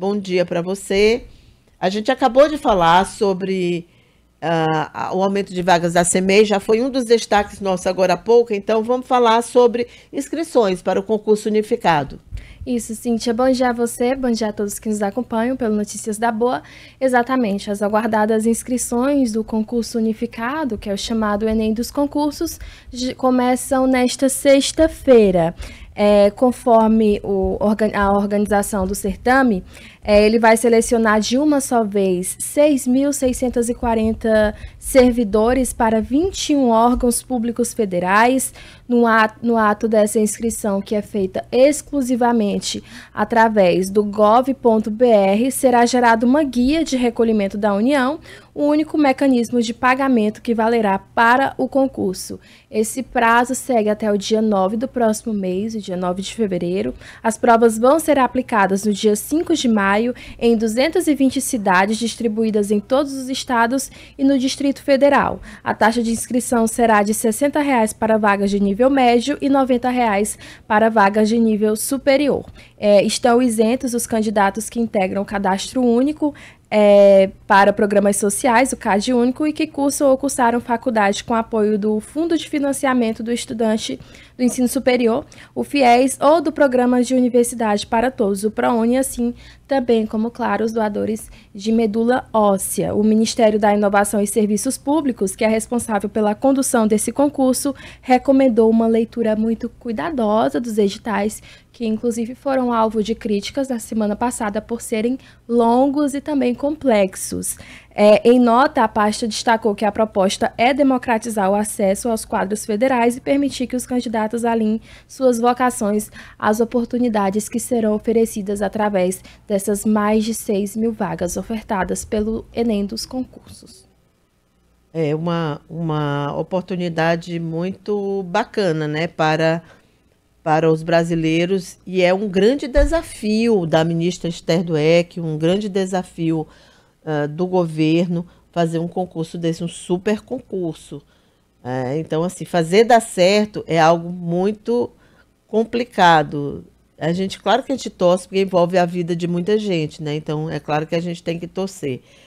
Bom dia para você. A gente acabou de falar sobre uh, o aumento de vagas da CEMEI, já foi um dos destaques nosso agora há pouco, então vamos falar sobre inscrições para o concurso unificado. Isso, Cíntia. Bom dia a você, bom dia a todos que nos acompanham pelo Notícias da Boa. Exatamente, as aguardadas inscrições do concurso unificado, que é o chamado Enem dos concursos, começam nesta sexta-feira é, conforme o, a organização do certame, é, ele vai selecionar de uma só vez 6.640 servidores para 21 órgãos públicos federais. No ato, no ato dessa inscrição, que é feita exclusivamente através do gov.br, será gerada uma guia de recolhimento da União, o único mecanismo de pagamento que valerá para o concurso. Esse prazo segue até o dia 9 do próximo mês, e dia 9 de fevereiro. As provas vão ser aplicadas no dia 5 de maio em 220 cidades distribuídas em todos os estados e no Distrito Federal. A taxa de inscrição será de R$ 60,00 reais para vagas de nível médio e R$ 90,00 reais para vagas de nível superior. É, estão isentos os candidatos que integram o cadastro único, é, para programas sociais, o CAD Único, e que cursam ou cursaram faculdade com apoio do Fundo de Financiamento do Estudante do Ensino Superior, o FIES, ou do Programa de Universidade para Todos, o ProUni, assim também como, claro, os doadores de medula óssea. O Ministério da Inovação e Serviços Públicos, que é responsável pela condução desse concurso, recomendou uma leitura muito cuidadosa dos editais, que inclusive foram alvo de críticas na semana passada por serem longos e também complexos. É, em nota, a pasta destacou que a proposta é democratizar o acesso aos quadros federais e permitir que os candidatos alinhem suas vocações às oportunidades que serão oferecidas através dessas mais de 6 mil vagas ofertadas pelo Enem dos concursos. É uma, uma oportunidade muito bacana né, para, para os brasileiros e é um grande desafio da ministra Esther Dueck, um grande desafio uh, do governo fazer um concurso desse, um super concurso. É, então, assim, fazer dar certo é algo muito complicado. A gente, claro que a gente torce, porque envolve a vida de muita gente, né? Então, é claro que a gente tem que torcer.